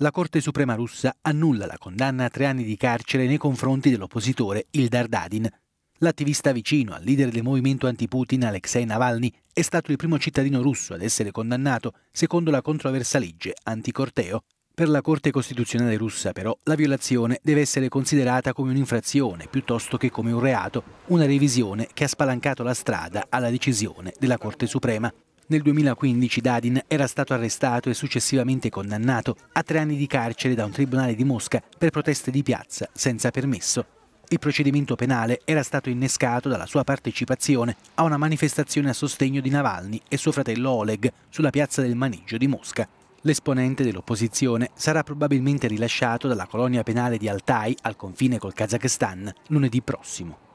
la Corte Suprema russa annulla la condanna a tre anni di carcere nei confronti dell'oppositore Ildar Dadin. L'attivista vicino al leader del movimento anti-Putin Alexei Navalny è stato il primo cittadino russo ad essere condannato secondo la controversa legge anticorteo. Per la Corte Costituzionale russa però la violazione deve essere considerata come un'infrazione piuttosto che come un reato, una revisione che ha spalancato la strada alla decisione della Corte Suprema. Nel 2015 Dadin era stato arrestato e successivamente condannato a tre anni di carcere da un tribunale di Mosca per proteste di piazza senza permesso. Il procedimento penale era stato innescato dalla sua partecipazione a una manifestazione a sostegno di Navalny e suo fratello Oleg sulla piazza del Maneggio di Mosca. L'esponente dell'opposizione sarà probabilmente rilasciato dalla colonia penale di Altai al confine col Kazakhstan lunedì prossimo.